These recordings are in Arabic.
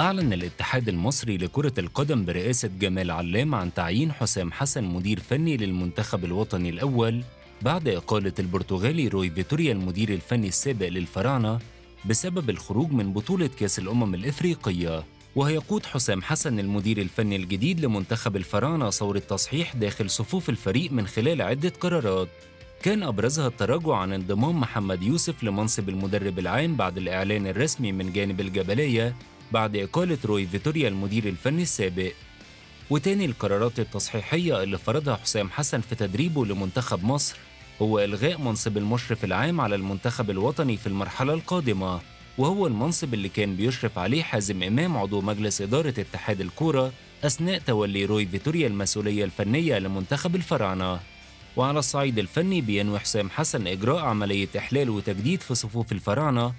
أعلن الاتحاد المصري لكرة القدم برئاسة جمال علام عن تعيين حسام حسن مدير فني للمنتخب الوطني الأول بعد إقالة البرتغالي روي فيتوريا المدير الفني السابق للفراعنة بسبب الخروج من بطولة كأس الأمم الإفريقية وهيقود حسام حسن المدير الفني الجديد لمنتخب الفراعنة ثورة تصحيح داخل صفوف الفريق من خلال عدة قرارات كان أبرزها التراجع عن انضمام محمد يوسف لمنصب المدرب العام بعد الإعلان الرسمي من جانب الجبلية بعد إقالة روي فيتوريا المدير الفني السابق وتاني القرارات التصحيحية اللي فرضها حسام حسن في تدريبه لمنتخب مصر هو إلغاء منصب المشرف العام على المنتخب الوطني في المرحلة القادمة وهو المنصب اللي كان بيشرف عليه حازم إمام عضو مجلس إدارة اتحاد الكورة أثناء تولي روي فيتوريا المسؤولية الفنية لمنتخب الفراعنة وعلى الصعيد الفني بينوي حسام حسن إجراء عملية إحلال وتجديد في صفوف الفراعنة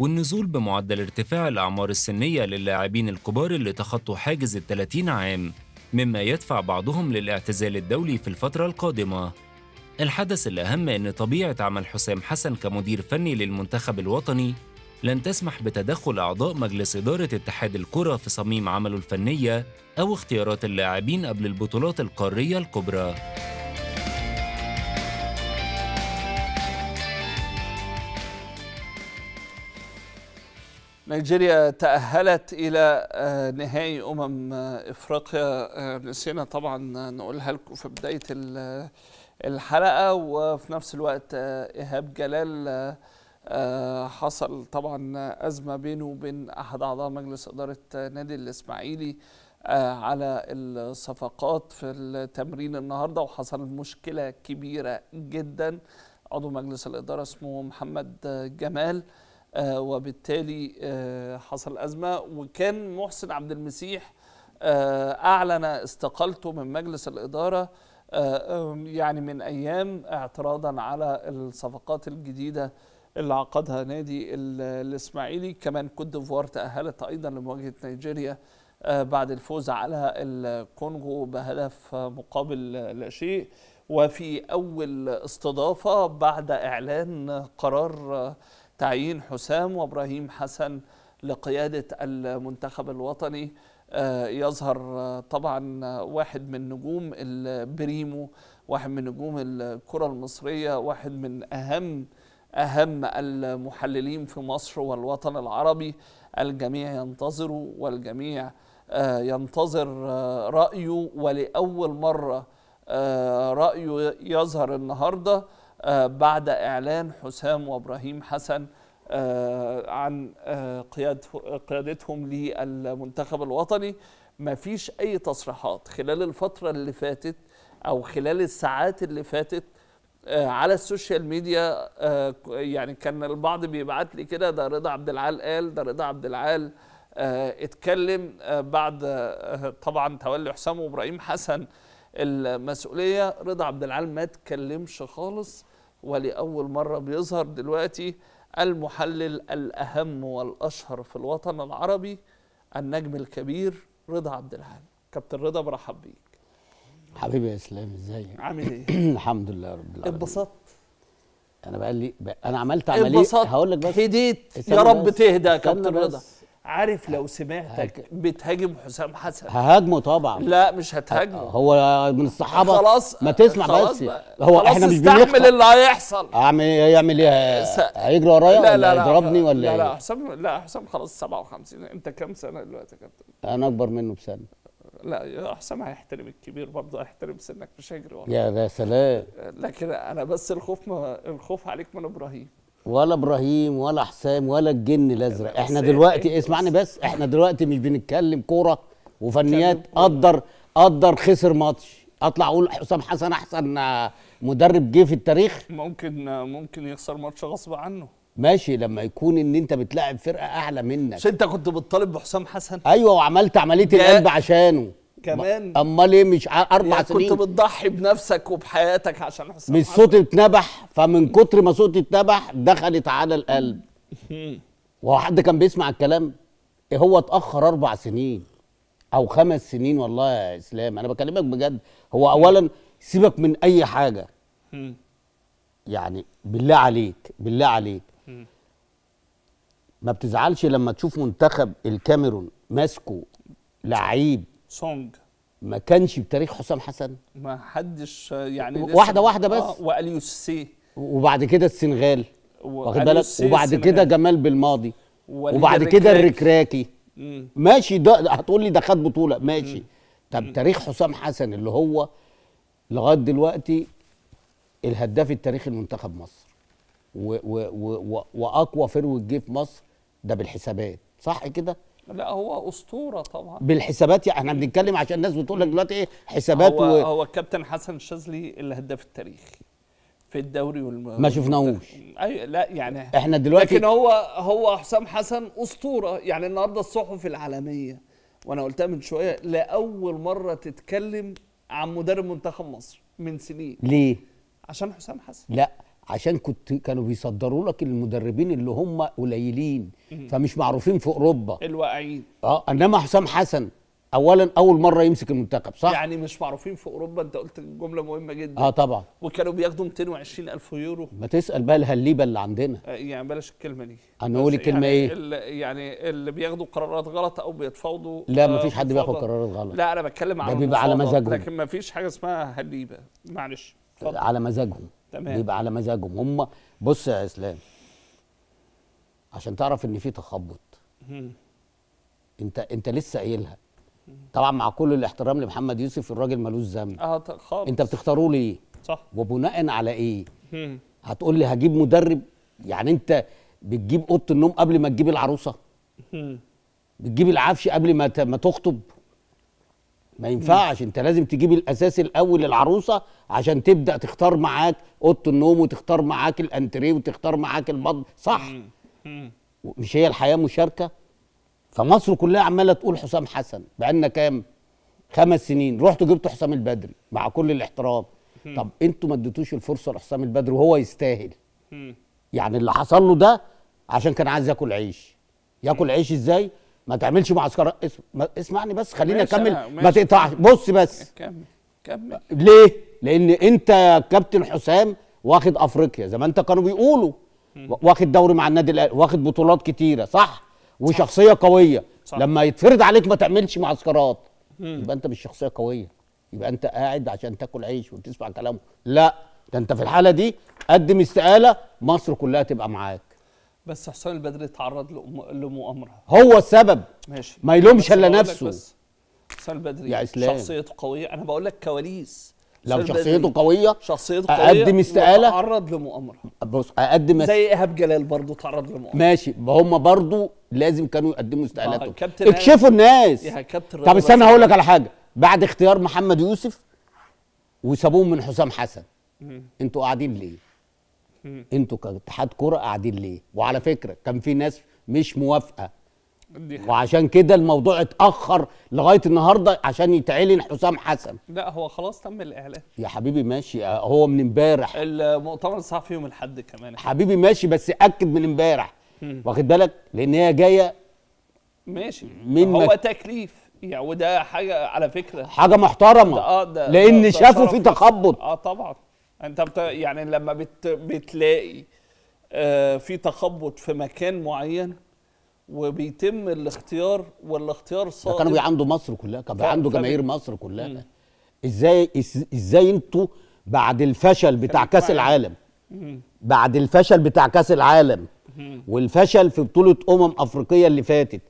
والنزول بمعدل ارتفاع الأعمار السنية للاعبين الكبار اللي تخطوا حاجز الثلاثين 30 عام مما يدفع بعضهم للاعتزال الدولي في الفترة القادمة الحدث الأهم إن طبيعة عمل حسام حسن كمدير فني للمنتخب الوطني لن تسمح بتدخل أعضاء مجلس إدارة اتحاد الكرة في صميم عمله الفنية أو اختيارات اللاعبين قبل البطولات القارية الكبرى. نيجيريا تأهلت إلى آه، نهائي أمم آه، إفريقيا آه، نسينا طبعا نقولها لكم في بداية الحلقة وفي نفس الوقت إيهاب جلال حصل طبعا أزمة بينه وبين أحد أعضاء مجلس إدارة نادي الإسماعيلي على الصفقات في التمرين النهاردة وحصل مشكلة كبيرة جدا عضو مجلس الإدارة اسمه محمد جمال آه، وبالتالي آه، حصل أزمة وكان محسن عبد المسيح آه، أعلن استقالته من مجلس الإدارة يعني من أيام اعتراضا على الصفقات الجديدة اللي عقدها نادي الإسماعيلي كمان كوت ديفوار تأهلت أيضا لمواجهة نيجيريا بعد الفوز على الكونغو بهدف مقابل لا شيء وفي أول استضافة بعد إعلان قرار تعيين حسام وابراهيم حسن لقياده المنتخب الوطني آه، يظهر آه، طبعا آه، واحد من نجوم البريمو واحد من نجوم الكره المصريه واحد من اهم اهم المحللين في مصر والوطن العربي الجميع ينتظره والجميع ينتظر رايه ولاول مره رايه يظهر النهارده آه، بعد إعلان حسام وإبراهيم حسن آه، عن آه، قيادتهم للمنتخب الوطني ما فيش أي تصريحات خلال الفترة اللي فاتت أو خلال الساعات اللي فاتت على السوشيال ميديا يعني كان البعض بيبعت لي كده ده رضا عبد العال قال ده رضا عبد العال اتكلم بعد طبعا تولي حسام وابراهيم حسن المسؤوليه رضا عبد العال ما اتكلمش خالص ولأول مرة بيظهر دلوقتي المحلل الأهم والأشهر في الوطن العربي النجم الكبير رضا عبد العال كابتن رضا برحب بيك حبيبي يا اسلام ازيك عامل ايه الحمد لله رب العالمين اتبسطت انا بقى لي بقى انا عملت عمليه هقول لك بس هديت يا رب تهدى يا كابتن رضا عارف لو سمعتك بتهاجم حسام حسن ههاجمه طبعا لا مش هتهاجمه آه، هو من الصحابه خلاص ما تسمع خلاص بس هو خلاص احنا مش بنستحمل اللي هيحصل اعمل ايه يعمل ايه آه، هيجري ورايا ولا يضربني ولا لا لا إيه؟ حسام لا حسام خلاص 57 انت كام سنه دلوقتي يا كابتن انا اكبر منه بسنه لا حسام هيحترم الكبير برضه هيحترم سنك مش هيجري ورايا يا سلام لكن انا بس الخوف ما الخوف عليك من ابراهيم ولا ابراهيم ولا حسام ولا الجن الازرق احنا دلوقتي إيه؟ اسمعني بس احنا دلوقتي مش بنتكلم كوره وفنيات قدر قدر خسر ماتش اطلع اقول حسام حسن احسن مدرب جه في التاريخ ممكن ممكن يخسر ماتش غصب عنه ماشي لما يكون ان انت بتلاعب فرقه اعلى منك مش انت كنت بتطالب بحسام حسن ايوه وعملت عمليه القلب عشانه كمان امال ايه مش اربع يعني سنين كنت بتضحي بنفسك وبحياتك عشان حسام مش صوت اتنبح فمن كتر ما صوت اتنبح دخلت على القلب وهو حد كان بيسمع الكلام إيه، هو اتاخر اربع سنين او خمس سنين والله يا اسلام انا بكلمك بجد هو اولا سيبك من اي حاجه يعني بالله عليك بالله عليك ما بتزعلش لما تشوف منتخب الكاميرون ماسكه لعيب سونج ما كانش بتاريخ حسام حسن ما حدش يعني واحده واحده بس آه، واليوس سي وبعد كده السنغال واخد بالك وبعد كده جمال بالماضي وبعد كده الركراكي ماشي ده هتقول لي ده خد بطوله ماشي مم. طب تاريخ حسام حسن اللي هو لغايه دلوقتي الهداف التاريخي لمنتخب مصر و و و واقوى فرو جه في مصر ده بالحسابات صح كده؟ لا هو اسطوره طبعا بالحسابات يعني احنا بنتكلم عشان الناس بتقول لك دلوقتي ايه حسابات هو, و... هو الكابتن حسن الشاذلي الهداف التاريخي في الدوري والم... ما شفناهوش اي أيوة، لا يعني احنا دلوقتي لكن هو هو حسام حسن اسطوره يعني النهارده الصحف العالميه وانا قلتها من شويه لاول مره تتكلم عن مدرب منتخب مصر من سنين ليه عشان حسام حسن لا عشان كنت كانوا بيصدروا لك المدربين اللي هم قليلين فمش معروفين في اوروبا الواقعين اه انما حسام حسن اولا اول مره يمسك المنتخب صح يعني مش معروفين في اوروبا انت قلت جمله مهمه جدا اه طبعا وكانوا بياخدوا 220 الف يورو ما تسال بقى الهليبه اللي عندنا آه يعني بلاش الكلمه دي انا اقول الكلمه يعني ايه اللي يعني اللي بياخدوا قرارات غلط او بيتفاوضوا لا ما آه، فيش حد بياخد قرارات غلط لا انا بتكلم عن بيبقى على مزاجهم لكن ما فيش حاجه اسمها هليبه معلش على مزاجهم تمام بيبقى على مزاجهم هم بص يا اسلام عشان تعرف ان في تخبط انت انت لسه قايلها طبعا مع كل الاحترام لمحمد يوسف الراجل ملوش ذنب اه خالص انت بتختاروه ليه صح وبناء على ايه هتقول لي هجيب مدرب يعني انت بتجيب اوضه النوم قبل ما تجيب العروسه بتجيب العفش قبل ما ما تخطب ما ينفعش انت لازم تجيب الاساس الاول العروسه عشان تبدا تختار معاك اوضه النوم وتختار معاك الانتريه وتختار معاك المطبخ صح مش هي الحياه مشاركه فمصر كلها عماله تقول حسام حسن بقالنا كام خمس سنين رحتوا جبتوا حسام البدري مع كل الاحترام طب انتوا ما اديتوش الفرصه لحسام البدري وهو يستاهل يعني اللي حصل له ده عشان كان عايز ياكل عيش ياكل عيش ازاي ما تعملش معسكرات اسم... اسمعني بس خليني اكمل ما تقطعش بص بس كمل كمل ليه؟ لان انت يا كابتن حسام واخد افريقيا زي ما انت كانوا بيقولوا واخد دوري مع النادي الاهلي واخد بطولات كتيره صح؟ وشخصيه صح. قويه صح. لما يتفرض عليك ما تعملش معسكرات يبقى انت مش شخصيه قويه يبقى انت قاعد عشان تاكل عيش وتسمع كلامه لا ده انت في الحاله دي قدم استقاله مصر كلها تبقى معاك بس حسام البدري اتعرض لمؤامره هو السبب ماشي ما يلومش الا نفسه حسام البدري يا اسلام شخصيته قويه انا بقول لك كواليس لو شخصيته قويه شخصيته قويه اقدم استقاله اتعرض لمؤامره بص اقدم زي ايهاب جلال برضه اتعرض لمؤامره ماشي ما هم برضه لازم كانوا يقدموا استقالاتهم آه، آية- اكشفوا الناس يا كابتن طب استنى هقول لك على حاجه بعد اختيار محمد يوسف وسابوه من حسام حسن انتوا قاعدين ليه؟ انتوا كاتحاد كره قاعدين ليه وعلى فكره كان في ناس مش موافقه وعشان كده الموضوع اتاخر لغايه النهارده عشان يتعلن حسام حسن لا هو خلاص تم الاعلان يا حبيبي ماشي هو من امبارح المؤتمر الصحفي يوم الاحد كمان حبيبي ماشي بس اكد من امبارح واخد بالك لان هي جايه ماشي من هو مك... تكليف يعني وده حاجه على فكره حاجه محترمه ده آه ده لان شافوا في تخبط اه طبعا انت بت... يعني لما بت... بتلاقي آه في تخبط في مكان معين وبيتم الاختيار والاختيار صائب كانوا عنده مصر كلها كان عنده جماهير مصر كلها مم. ازاي ازاي انتوا بعد الفشل بتاع كاس العالم مم. بعد الفشل بتاع كاس العالم مم. والفشل في بطوله امم افريقيه اللي فاتت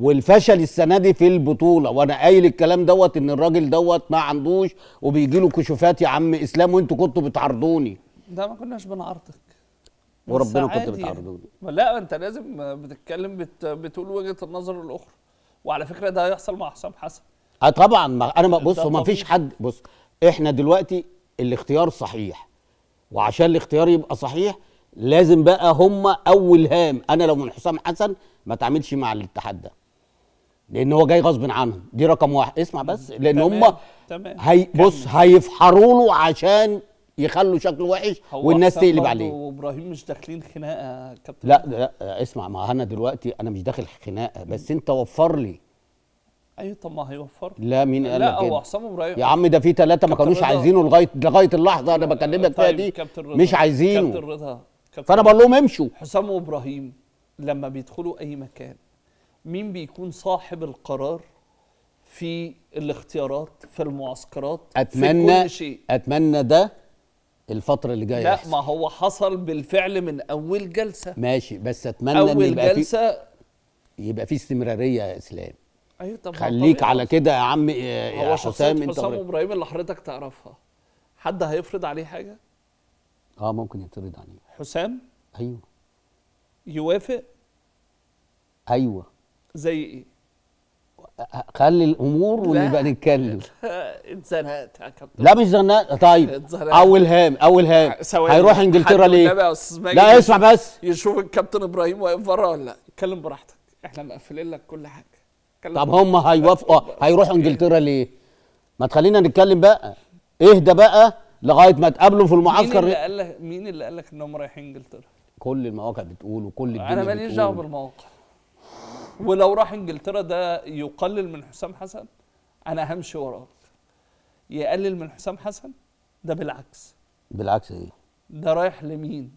والفشل السنه دي في البطوله وانا قايل الكلام دوت ان الراجل دوت ما عندوش وبيجي له كشوفات يا عم اسلام وانتوا كنتوا بتعرضوني ده ما كناش بنعرضك وربنا كنت يعني. بتعرضوني لا انت لازم بتتكلم بت... بتقول وجهه النظر الاخرى وعلى فكره ده هيحصل مع حسام حسن اه طبعا ما انا ما بص ما فيش حد بص احنا دلوقتي الاختيار صحيح وعشان الاختيار يبقى صحيح لازم بقى هم اول هام انا لو من حسام حسن ما تعملش مع الاتحاد ده لان هو جاي غصب عنهم دي رقم واحد اسمع بس لان هم هي بص هيفحروا له عشان يخلوا شكله وحش والناس تقلب عليه هو وابراهيم مش داخلين خناقه كابتن لا لا اسمع ما انا دلوقتي انا مش داخل خناقه بس انت وفر لي ايوه طب ما هيوفر لا مين قال لا هو حسام ابراهيم يا عم ده في ثلاثه ما كانوش عايزينه لغايه لغايه اللحظه انا بكلمك طيب فيها دي مش عايزينه كابتن رضا فانا بقول لهم امشوا حسام وابراهيم لما بيدخلوا اي مكان مين بيكون صاحب القرار في الاختيارات في المعسكرات اتمنى في كل شيء اتمنى ده الفترة اللي جاية لا يحصل. ما هو حصل بالفعل من أول جلسة ماشي بس أتمنى أول إن يبقى جلسة في يبقى في استمرارية يا إسلام أيوة طب خليك على كده يا عم يا هو حسام انت حسام إبراهيم اللي حضرتك تعرفها حد هيفرض عليه حاجة؟ اه ممكن يتفرض عليه حسام؟ أيوه يوافق ايوه زي ايه خلي الامور ونبقى نتكلم اتزنقت يا كابتن لا مش زنقت طيب اول هام اول هام هيروح انجلترا ليه لا اسمع بس يشوف الكابتن ابراهيم واقف بره ولا لا اتكلم براحتك احنا مقفلين لك كل حاجه طب هم هيوافقوا هيروحوا إيه؟ انجلترا ليه ما تخلينا نتكلم بقى اهدى بقى لغايه ما تقابلوا في المعسكر مين اللي قال لك مين اللي قال لك انهم رايحين انجلترا كل المواقع بتقول وكل الدنيا انا ماليش دعوه بالمواقع ولو راح انجلترا ده يقلل من حسام حسن انا همشي وراه يقلل من حسام حسن ده بالعكس بالعكس ايه ده رايح لمين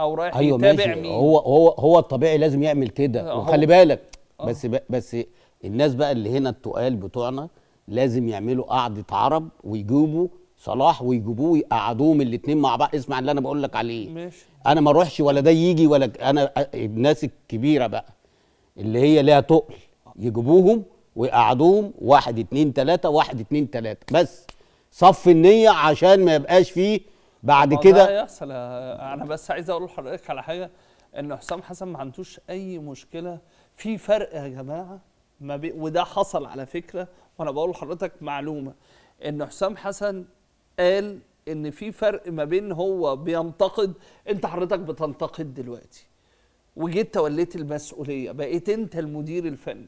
او رايح أيوة يتابع ماشي. مين هو هو هو الطبيعي لازم يعمل كده وخلي بالك أوه. بس بس الناس بقى اللي هنا التقال بتوعنا لازم يعملوا قعده عرب ويجيبوا صلاح ويجيبوه يقعدوهم الاثنين مع بعض اسمع اللي انا بقول لك عليه ماشي انا ما اروحش ولا ده يجي ولا انا الناس الكبيره بقى اللي هي ليها تقل يجيبوهم ويقعدوهم واحد اتنين تلاته واحد اتنين تلاته بس صف النيه عشان ما يبقاش فيه بعد كده ده يحصل انا بس عايز اقول لحضرتك على حاجه ان حسام حسن ما عندوش اي مشكله في فرق يا جماعه ما بي... وده حصل على فكره وانا بقول لحضرتك معلومه ان حسام حسن قال ان في فرق ما بين هو بينتقد انت حضرتك بتنتقد دلوقتي وجيت توليت المسؤوليه بقيت انت المدير الفني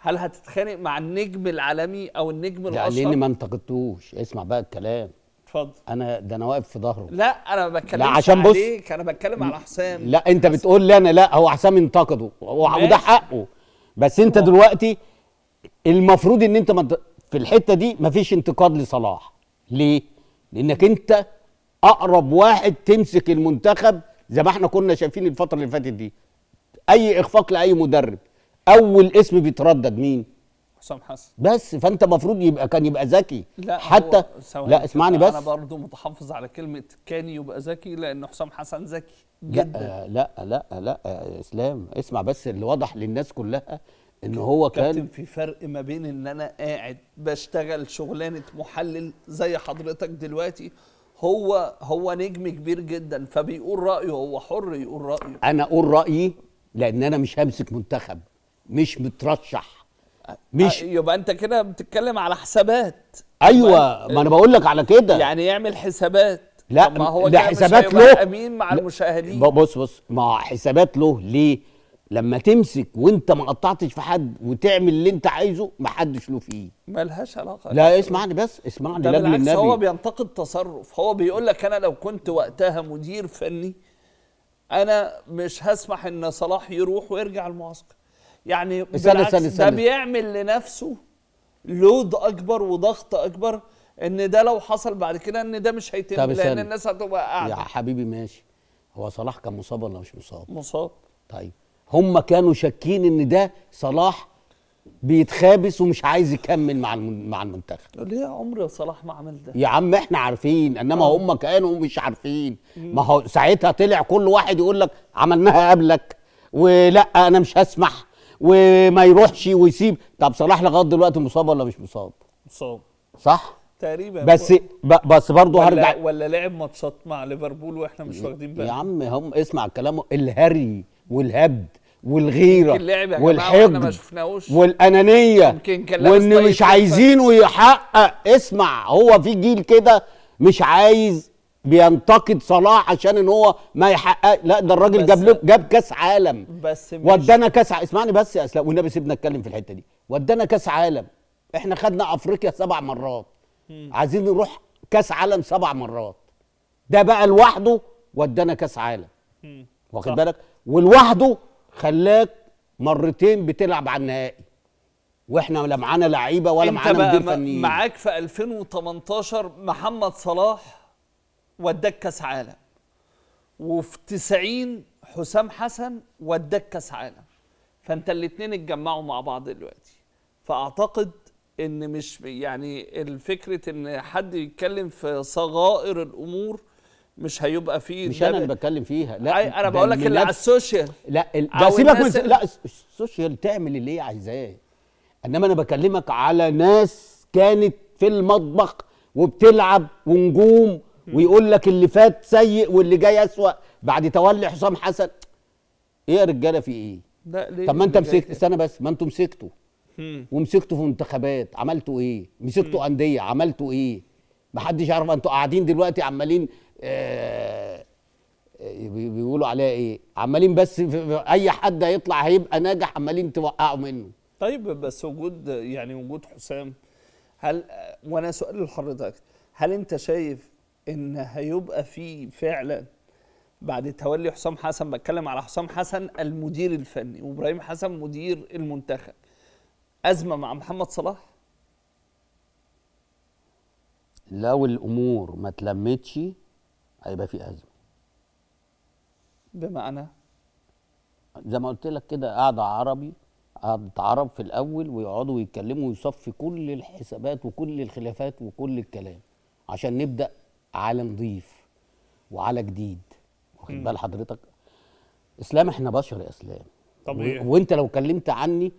هل هتتخانق مع النجم العالمي او النجم يعني الاشهر لا لاني ما انتقدتوش اسمع بقى الكلام اتفضل انا ده انا واقف في ظهره لا انا ما بتكلمش لا عشان بص عليك انا بتكلم على حسام لا انت حسام. بتقول لي انا لا هو حسام انتقده وده حقه بس انت دلوقتي المفروض ان انت في الحته دي مفيش انتقاد لصلاح ليه؟ لانك انت اقرب واحد تمسك المنتخب زي ما احنا كنا شايفين الفتره اللي فاتت دي اي اخفاق لاي مدرب اول اسم بيتردد مين حسام حسن بس فانت المفروض يبقى كان يبقى ذكي لا حتى لا اسمعني بس انا برضه متحفظ على كلمه كان يبقى ذكي لان حسام حسن ذكي جدا لا لا لا لا اسلام اسمع بس اللي واضح للناس كلها ان هو كان في فرق ما بين ان انا قاعد بشتغل شغلانه محلل زي حضرتك دلوقتي هو هو نجم كبير جدا فبيقول رايه هو حر يقول رايه انا اقول رايي لان انا مش همسك منتخب مش مترشح مش آه، يبقى انت كده بتتكلم على حسابات ايوه ما انا بقول لك على كده يعني يعمل حسابات لا ما هو ده حسابات له امين مع المشاهدين بص بص ما حسابات له ليه لما تمسك وانت ما قطعتش في حد وتعمل اللي انت عايزه ما حدش له فيه ملهاش علاقه لا اسمعني بس اسمعني لاجل النبي هو بينتقد تصرف هو بيقول لك انا لو كنت وقتها مدير فني انا مش هسمح ان صلاح يروح ويرجع المعسكر يعني سنة بالعكس سنة سنة. ده بيعمل لنفسه لود اكبر وضغط اكبر ان ده لو حصل بعد كده ان ده مش هيتم لان الناس هتبقى قاعده يا حبيبي ماشي هو صلاح كان مصاب ولا مش مصاب مصاب طيب هم كانوا شاكين ان ده صلاح بيتخابس ومش عايز يكمل مع مع المنتخب ليه عمر صلاح ما عمل ده يا عم احنا عارفين انما آه. هم كانوا مش عارفين ما هو ساعتها طلع كل واحد يقول لك عملناها قبلك ولا انا مش هسمح وما يروحش ويسيب طب صلاح لغايه دلوقتي مصاب ولا مش مصاب مصاب صح تقريبا بس بس برضه هرجع ولا لعب ماتشات مع ليفربول واحنا مش واخدين بالنا يا عم هم اسمع الكلام الهري والهبد والغيره والحقد والانانيه وان مش عايزينه يحقق اسمع هو في جيل كده مش عايز بينتقد صلاح عشان ان هو ما يحقق لا ده الراجل جاب جاب كاس عالم بس ودانا كاس ع... اسمعني بس يا اسلام والنبي سيبنا اتكلم في الحته دي ودانا كاس عالم احنا خدنا افريقيا سبع مرات عايزين نروح كاس عالم سبع مرات ده بقى لوحده ودانا كاس عالم واخد بالك ولوحده خلاك مرتين بتلعب على النهائي واحنا لا معانا لعيبه ولا معانا مدير فنيين معاك في 2018 محمد صلاح وداك كاس عالم وفي 90 حسام حسن وداك كاس عالم فانت الاثنين اتجمعوا مع بعض دلوقتي فاعتقد ان مش يعني الفكره ان حد يتكلم في صغائر الامور مش هيبقى فيه مش انا اللي بتكلم فيها لا انا بقول لك اللي على السوشيال لا ده سيبك من لا السوشيال تعمل اللي هي عايزاه انما انا بكلمك على ناس كانت في المطبخ وبتلعب ونجوم ويقول لك اللي فات سيء واللي جاي اسوأ بعد تولي حسام حسن ايه يا رجاله في ايه؟ لا ليه طب ما انت مسكت استنى بس ما انتوا مسكتوا ومسكتوا في انتخابات عملتوا ايه؟ مسكتوا انديه عملتوا ايه؟ محدش يعرف انتوا قاعدين دلوقتي عمالين آه، آه، بيقولوا عليها ايه عمالين بس اي حد هيطلع هيبقى ناجح عمالين توقعوا منه طيب بس وجود يعني وجود حسام هل وانا سؤال لحضرتك هل انت شايف ان هيبقى في فعلا بعد تولي حسام حسن بتكلم على حسام حسن المدير الفني وابراهيم حسن مدير المنتخب ازمه مع محمد صلاح لو الامور ما تلمتش هيبقى في ازمه بمعنى زي ما قلت لك كده قعده عربي قعده عرب في الاول ويقعدوا يتكلموا ويصفي كل الحسابات وكل الخلافات وكل الكلام عشان نبدا على نظيف وعلى جديد واخد بال حضرتك اسلام احنا بشر يا اسلام طبيعي إيه؟ وانت لو كلمت عني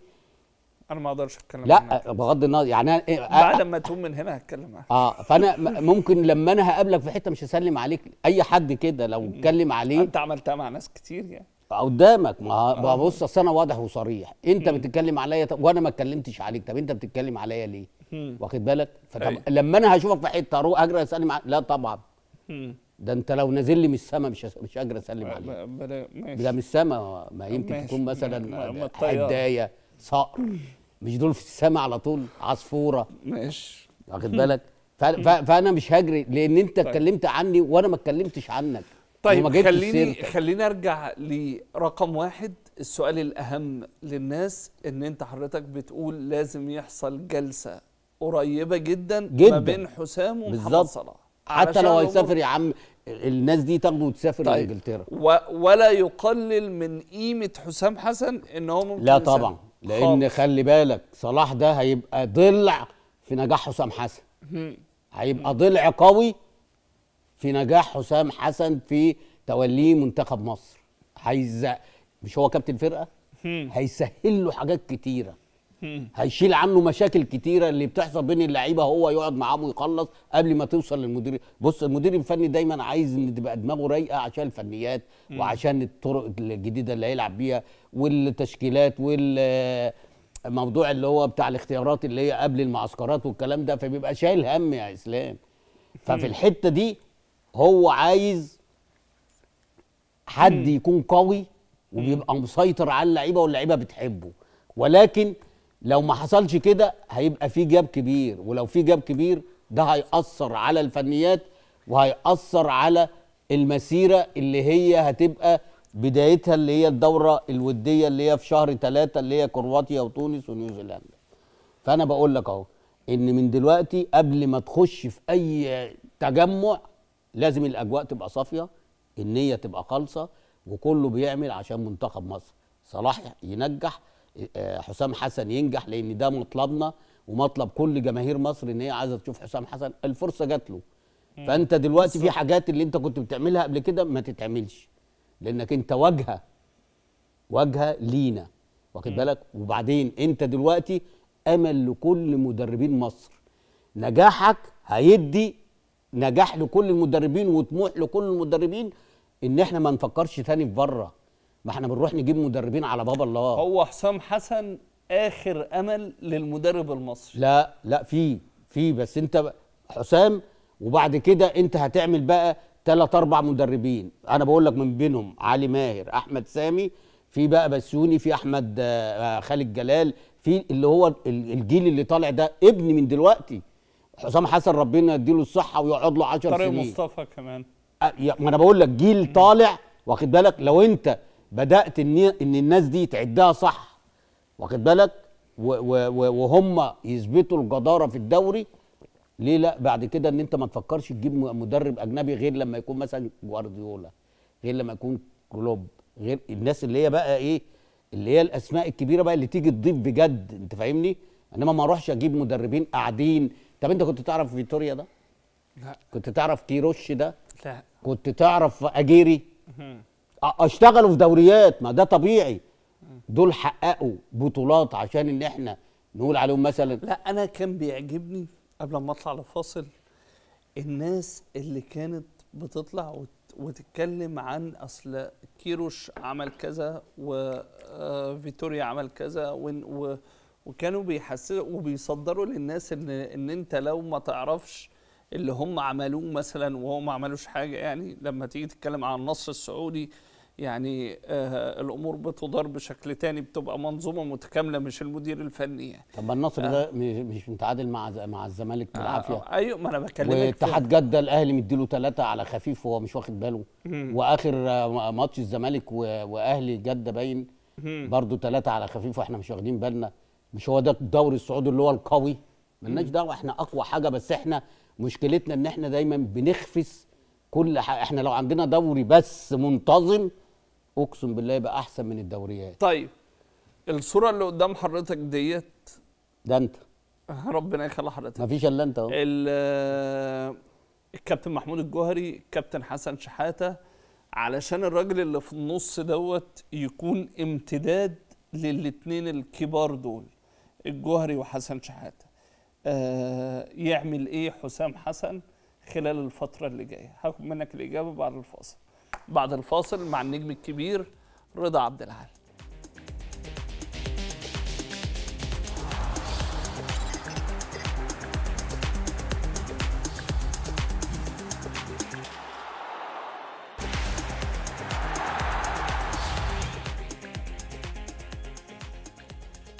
انا ما اقدرش اتكلم لا بغض النظر يعني انا إيه بعد ما تقوم من هنا هتكلم معاك اه فانا ممكن لما انا هقابلك في حته مش هسلم عليك اي حد كده لو اتكلم عليه انت عملتها مع ناس كتير يعني آه، قدامك ما آه. بص اصل انا واضح وصريح انت مم. بتتكلم عليا وانا ما اتكلمتش عليك طب انت بتتكلم عليا ليه مم. واخد بالك فطب أي. أيوه. لما انا هشوفك في حته اروح اجري اسلم عليك لا طبعا مم. ده انت لو نازل لي من السما مش مش اجري اسلم آه، عليك ده من السما ما يمكن ماشي. تكون مثلا حدايه صقر مش دول في السماء على طول عصفوره ماشي واخد بالك فانا مش هجري لان انت طيب. اتكلمت عني وانا ما اتكلمتش عنك طيب خليني خليني ارجع لرقم واحد السؤال الاهم للناس ان انت حضرتك بتقول لازم يحصل جلسه قريبه جدا, جداً. ما بين حسام ومحمد صلاح حتى لو هيسافر يا عم الناس دي تاخده وتسافر طيب. لانجلترا ولا يقلل من قيمه حسام حسن ان هو ممكن لا طبعا لان خالص. خلي بالك صلاح ده هيبقى ضلع في نجاح حسام حسن هيبقى ضلع قوي في نجاح حسام حسن في توليه منتخب مصر هيز مش هو كابتن فرقه هيسهل له حاجات كتيره هيشيل عنه مشاكل كتيره اللي بتحصل بين اللعيبه هو يقعد معاهم ويخلص قبل ما توصل للمدير بص المدير الفني دايما عايز ان تبقى دماغه رايقه عشان الفنيات وعشان الطرق الجديده اللي هيلعب بيها والتشكيلات وال اللي هو بتاع الاختيارات اللي هي قبل المعسكرات والكلام ده فبيبقى شايل هم يا اسلام ففي الحته دي هو عايز حد يكون قوي وبيبقى مسيطر على اللعيبه واللعيبه بتحبه ولكن لو ما حصلش كده هيبقى في جاب كبير ولو في جاب كبير ده هيأثر على الفنيات وهيأثر على المسيرة اللي هي هتبقى بدايتها اللي هي الدورة الودية اللي هي في شهر ثلاثة اللي هي كرواتيا وتونس ونيوزيلندا فأنا بقول لك أهو إن من دلوقتي قبل ما تخش في أي تجمع لازم الأجواء تبقى صافية النية تبقى خالصة وكله بيعمل عشان منتخب مصر صلاح ينجح حسام حسن ينجح لان ده مطلبنا ومطلب كل جماهير مصر ان هي عايزه تشوف حسام حسن الفرصه جات له فانت دلوقتي في حاجات اللي انت كنت بتعملها قبل كده ما تتعملش لانك انت واجهه واجهه لينا واخد بالك وبعدين انت دلوقتي امل لكل مدربين مصر نجاحك هيدي نجاح لكل المدربين وطموح لكل المدربين ان احنا ما نفكرش تاني في بره ما احنا بنروح نجيب مدربين على باب الله هو حسام حسن اخر امل للمدرب المصري لا لا في في بس انت حسام وبعد كده انت هتعمل بقى ثلاث اربع مدربين انا بقول لك من بينهم علي ماهر احمد سامي في بقى بسيوني في احمد آه، خالد جلال في اللي هو الجيل اللي طالع ده ابن من دلوقتي حسام حسن ربنا يديله الصحه ويقعد له 10 سنين طارق مصطفى كمان ما انا بقول لك جيل طالع واخد بالك لو انت بدات ان ان الناس دي تعدها صح واخد بالك وهم يثبتوا الجداره في الدوري ليه لا بعد كده ان انت ما تفكرش تجيب مدرب اجنبي غير لما يكون مثلا جوارديولا غير لما يكون كلوب غير الناس اللي هي بقى ايه اللي هي الاسماء الكبيره بقى اللي تيجي تضيف بجد انت فاهمني انما ما اروحش اجيب مدربين قاعدين طب انت كنت تعرف فيتوريا ده لا كنت تعرف كيروش ده لا كنت تعرف اجيري اشتغلوا في دوريات ما ده طبيعي دول حققوا بطولات عشان ان احنا نقول عليهم مثلا لا انا كان بيعجبني قبل ما اطلع لفاصل الناس اللي كانت بتطلع وتتكلم عن اصل كيروش عمل كذا وفيتوريا آه، عمل كذا وكانوا بيحسسوا وبيصدروا للناس ان ان انت لو ما تعرفش اللي هم عملوه مثلا وهو ما عملوش حاجه يعني لما تيجي تتكلم عن النصر السعودي يعني آه الامور بتدار بشكل تاني بتبقى منظومه متكامله مش المدير الفني يعني. طب ما النصر آه ده مش متعادل مع مع الزمالك آه، بالعافيه آه ايوه ما انا بكلمك واتحاد جده الاهلي مديله ثلاثه على خفيف وهو مش واخد باله واخر آه، ماتش الزمالك واهلي جده باين برضه ثلاثه على خفيف واحنا مش واخدين بالنا مش هو ده الدوري السعودي اللي هو القوي ملناش دعوه احنا اقوى حاجه بس احنا مشكلتنا ان احنا دايما بنخفس كل حاجه احنا لو عندنا دوري بس منتظم اقسم بالله يبقى احسن من الدوريات طيب الصوره اللي قدام حضرتك ديت ده انت ربنا يخلي حضرتك مفيش الا انت اهو الكابتن محمود الجوهري الكابتن حسن شحاته علشان الراجل اللي في النص دوت يكون امتداد للاثنين الكبار دول الجوهري وحسن شحاته آه يعمل ايه حسام حسن خلال الفتره اللي جايه هاخد منك الاجابه بعد الفاصل بعد الفاصل مع النجم الكبير رضا عبد العال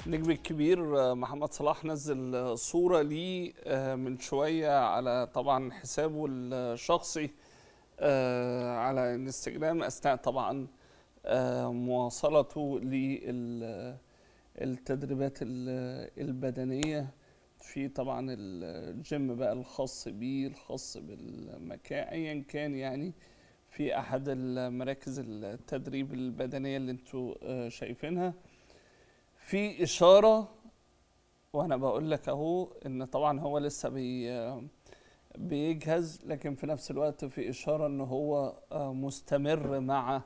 النجم الكبير آه، محمد صلاح نزل آه، صورة ليه آه، من شوية على طبعا حسابه الشخصي آه، على انستجرام اثناء طبعا آه، مواصلته للتدريبات البدنيه في طبعا الجيم بقى الخاص بيه الخاص بالمكان ايا كان يعني في احد المراكز التدريب البدنيه اللي انتوا آه، شايفينها في اشاره وانا بقول لك اهو ان طبعا هو لسه بي بيجهز لكن في نفس الوقت في إشارة أن هو آه، مستمر مع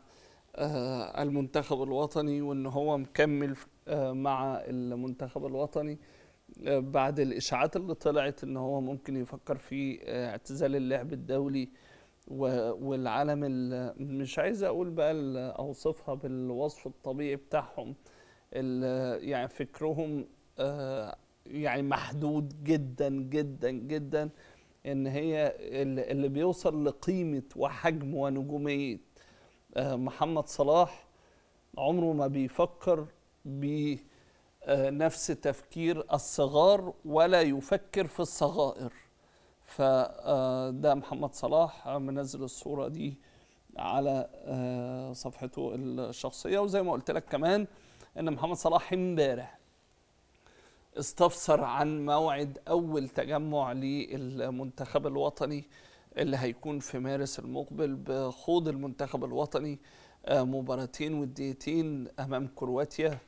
آه، المنتخب الوطني وأن هو مكمل آه، مع المنتخب الوطني بعد الإشاعات اللي طلعت أن هو ممكن يفكر في اعتزال اللعب الدولي والعالم مش عايز أقول بقى أوصفها بالوصف الطبيعي بتاعهم يعني فكرهم يعني محدود جدا جدا جدا ان هي اللي بيوصل لقيمه وحجم ونجوميه آه، محمد صلاح عمره ما بيفكر بنفس آه، تفكير الصغار ولا يفكر في الصغائر فده آه، محمد صلاح منزل الصوره دي على صفحته الشخصيه وزي ما قلت لك كمان ان محمد صلاح امبارح استفسر عن موعد أول تجمع للمنتخب الوطني اللي هيكون في مارس المقبل بخوض المنتخب الوطني آه، مباراتين وديتين أمام كرواتيا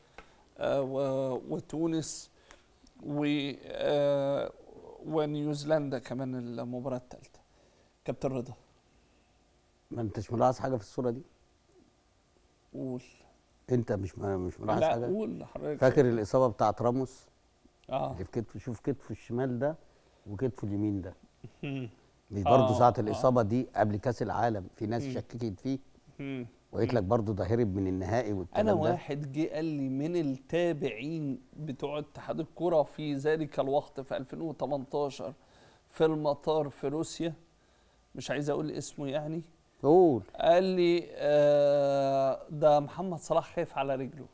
آه، وتونس آه، ونيوزيلندا كمان المباراة الثالثة كابتن رضا ما انتش ملاحظ حاجة في الصورة دي؟ قول انت مش مش ملاحظ حاجة؟ لا قول لحضرتك فاكر الإصابة بتاعت راموس؟ اه الكتف شوف كتفه الشمال ده وكتفه اليمين ده مش برضه آه. ساعه آه. الاصابه دي قبل كاس العالم في ناس شككت فيه وقالت لك برضه ده هرب من النهائي والكلام انا واحد جه قال لي من التابعين بتوع اتحاد الكوره في ذلك الوقت في 2018 في المطار في روسيا مش عايز اقول اسمه يعني قول قال لي آه ده محمد صلاح خايف على رجله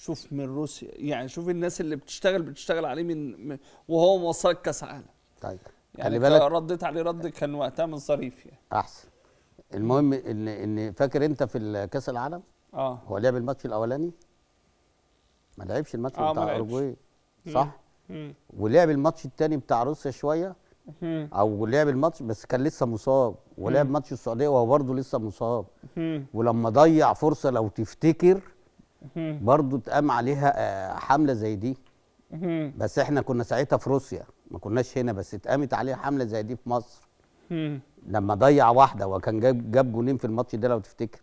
شوف من روسيا يعني شوف الناس اللي بتشتغل بتشتغل عليه من وهو موصلك كاس عالم طيب يعني خلي بالك رديت عليه رد كان وقتها من صريف يعني احسن المهم ان ان فاكر انت في كاس العالم اه هو لعب الماتش الاولاني ما لعبش الماتش آه بتاع اوروجواي صح مم. ولعب الماتش الثاني بتاع روسيا شويه مم. او لعب الماتش بس كان لسه مصاب ولعب ماتش السعوديه وهو برضه لسه مصاب مم. ولما ضيع فرصه لو تفتكر برضو اتقام عليها آه، حمله زي دي بس احنا كنا ساعتها في روسيا ما كناش هنا بس اتقامت عليها حمله زي دي في مصر لما ضيع واحده وكان جاب جاب جونين في الماتش ده لو تفتكر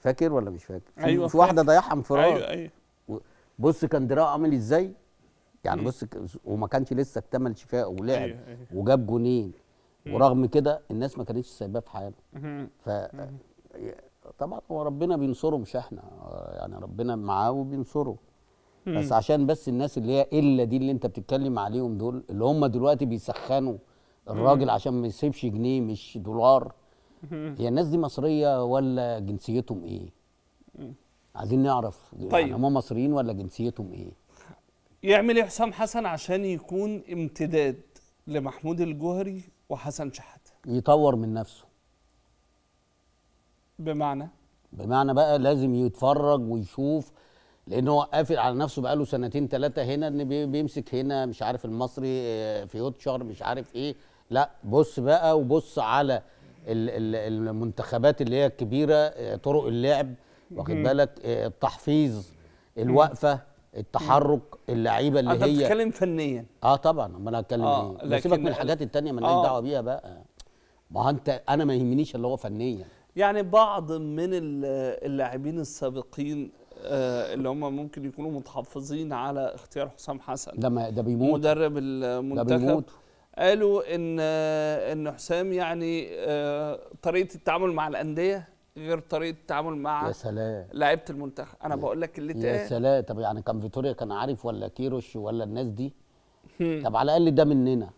فاكر ولا مش فاكر أيوة في واحده ضيعها انفراد ايوه ايوه بص كان دراعه عامل ازاي يعني بص وما كانش لسه اكتمل شفائه ولعب أيوة أيوة. وجاب جونين ورغم كده الناس ما كانتش سايباه في حاله ف طبعا هو ربنا بينصره مش احنا آه، يعني ربنا معاه وبينصره بس عشان بس الناس اللي هي الا دي اللي انت بتتكلم عليهم دول اللي هم دلوقتي بيسخنوا الراجل عشان ما يسيبش جنيه مش دولار هي الناس دي مصريه ولا جنسيتهم ايه عايزين نعرف يعني طيب. يعني هم مصريين ولا جنسيتهم ايه يعمل ايه حسام حسن عشان يكون امتداد لمحمود الجوهري وحسن شحاته يطور من نفسه بمعنى بمعنى بقى لازم يتفرج ويشوف لان هو قافل على نفسه بقاله سنتين ثلاثه هنا ان بيمسك هنا مش عارف المصري آه، فيوتشر مش عارف ايه لا بص بقى وبص على المنتخبات اللي هي الكبيره آه، طرق اللعب واخد بالك آه، التحفيظ الوقفه التحرك اللعيبه اللي هي انت بتتكلم فنيا اه طبعا امال هتكلم آه ايه سيبك من الحاجات التانية ما آه دعوه بيها بقى ما انت انا ما يهمنيش اللي هو فنيا يعني بعض من اللاعبين السابقين آه، اللي هم ممكن يكونوا متحفظين على اختيار حسام حسن ده ده بيموت مدرب المنتخب بيموت. قالوا ان آه، ان حسام يعني آه، طريقه التعامل مع الانديه غير طريقه التعامل مع يا سلام لعيبه المنتخب انا بقول لك اللي يا سلام طب يعني كان فيتوريا كان عارف ولا كيروش ولا الناس دي طب على الاقل ده مننا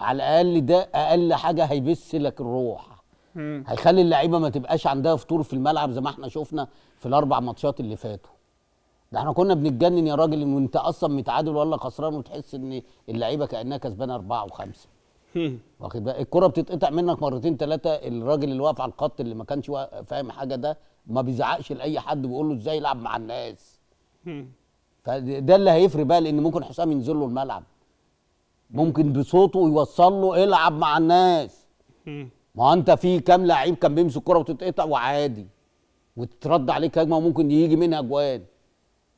على الاقل ده اقل حاجه هيبث لك الروح مم. هيخلي اللعيبه ما تبقاش عندها فطور في الملعب زي ما احنا شفنا في الاربع ماتشات اللي فاتوا ده احنا كنا بنتجنن يا راجل وانت اصلا متعادل ولا خسران وتحس ان اللعيبه كانها كسبانه اربعه وخمسه واخد بالك الكره بتتقطع منك مرتين ثلاثه الراجل اللي واقف على الخط اللي ما كانش فاهم حاجه ده ما بيزعقش لاي حد بيقول له ازاي يلعب مع الناس فده اللي هيفرق بقى لان ممكن حسام ينزل له الملعب ممكن بصوته يوصل له العب مع الناس ما انت في كام لعيب كان بيمسك كرة وتتقطع وعادي وتترد عليك هجمه وممكن يجي منها اجوان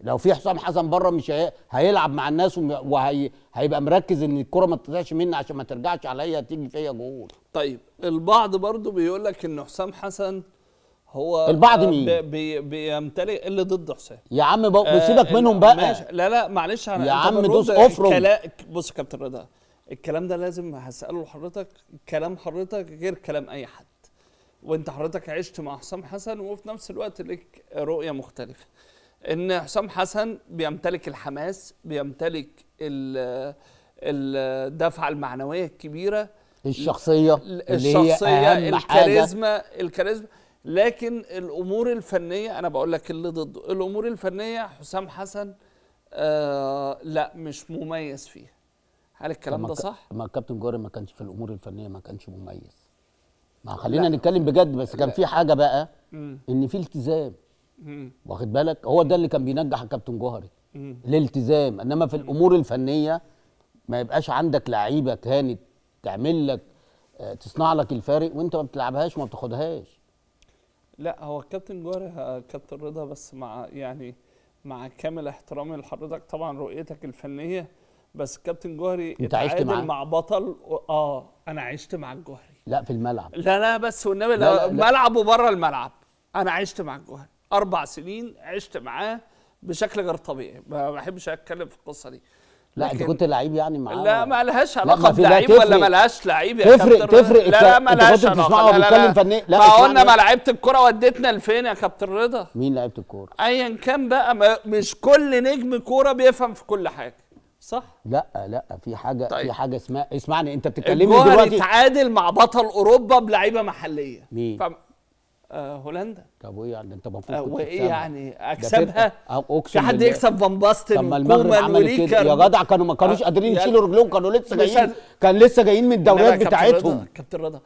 لو في حسام حسن بره مش هي... هيلعب مع الناس وهيبقى وهي... مركز ان الكره ما تطلعش مني عشان ما ترجعش عليا تيجي فيا جول طيب البعض برضو بيقول لك ان حسام حسن هو البعض مين ب... بيمتلك اللي ضد حسام يا عم بسيبك آه منهم بقى ماشي لا لا معلش انا يا عم دوس افرض بص يا كابتن رضا الكلام ده لازم هساله لحضرتك كلام حضرتك غير كلام اي حد وانت حضرتك عشت مع حسام حسن وفي نفس الوقت لك رؤيه مختلفه ان حسام حسن بيمتلك الحماس بيمتلك الدفعه المعنويه الكبيره الشخصيه الشخصيه اللي هي الكاريزما الكاريزما لكن الامور الفنيه انا بقول لك اللي ضده الامور الفنيه حسام حسن آه لا مش مميز فيها هل الكلام ده صح؟ ما كابتن جوري ما كانش في الامور الفنيه ما كانش مميز ما خلينا لا. نتكلم بجد بس لا. كان في حاجه بقى مم. ان في التزام مم. واخد بالك هو ده اللي كان بينجح الكابتن جوهري الالتزام انما في الامور الفنيه ما يبقاش عندك لعيبه كانت تعمل لك آه، تصنع لك الفارق وانت ما بتلعبهاش وما بتاخدهاش لا هو الكابتن جوهري آه، كابتن رضا بس مع يعني مع كامل احترامي لحضرتك طبعا رؤيتك الفنيه بس كابتن جوهري انت عشت مع مع بطل اه انا عشت مع الجوهري لا في الملعب لا لا بس والنبي لا, لا, لا ملعب وبره الملعب انا عشت مع الجوهري اربع سنين عشت معاه بشكل غير طبيعي ما بحبش اتكلم في القصه دي لا انت كنت لعيب يعني معاه لا ما لهاش علاقه بلعيب ولا ما لهاش لعيب يا تفرق كابتن تفرق لا لا ما لهاش علاقه لا لا فني لا ما قلنا ما لعبت الكوره وديتنا لفين يا كابتن رضا مين لعبت الكوره ايا كان بقى مش كل نجم كوره بيفهم في كل حاجه صح لا لا في حاجه طيب. في حاجه اسمها اسمعني انت بتتكلمني دلوقتي اتعادل مع بطل اوروبا بلعيبه محليه مين ف... آه هولندا طب وايه يعني انت المفروض آه وايه يعني اكسبها في آه، حد يكسب فان باستن طب ما المغرب عمل كده يا جدع كانوا ما كانوش آه، قادرين يشيلوا رجلهم كانوا لسه جايين كان لسه جايين من الدوريات بتاعتهم كابتن رضا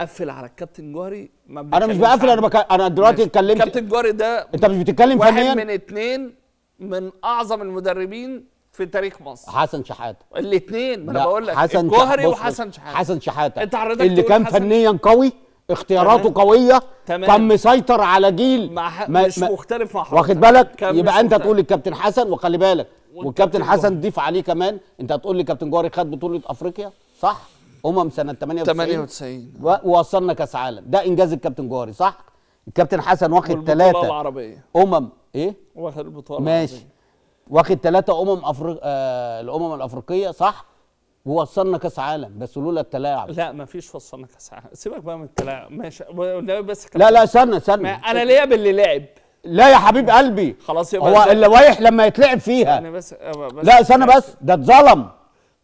قفل على الكابتن جوهري انا مش بقفل انا بك... انا دلوقتي اتكلمت كابتن جوهري ده انت مش بتتكلم فنيا واحد من اثنين من اعظم المدربين في تاريخ مصر حسن شحاته الاثنين ما انا بقول لك حسن الجوهري وحسن شحاته حسن شحاته انت حضرتك اللي كان فنيا قوي اختياراته تمام. قويه تمام. كان مسيطر على جيل مع ح... ما... مش مختلف مع حضرتك واخد بالك يبقى انت تقول للكابتن حسن وخلي بالك والكابتن حسن ضيف عليه كمان انت هتقول لي كابتن جوهري خد بطوله افريقيا صح امم سنه 98 98 ووصلنا كاس عالم ده انجاز الكابتن جوهري صح الكابتن حسن واخد ثلاثه امم ايه واخد البطوله ماشي واخد ثلاثة أمم أفريق آه الأمم الأفريقية صح؟ ووصلنا كاس عالم بس لولا التلاعب لا ما فيش وصلنا كاس عالم سيبك بقى من التلاعب ماشي بس لا لا استنى استنى انا ليا باللي لعب لا يا حبيب قلبي خلاص يبقى هو اللي لما يتلعب فيها يعني بس, بس لا استنى بس ده اتظلم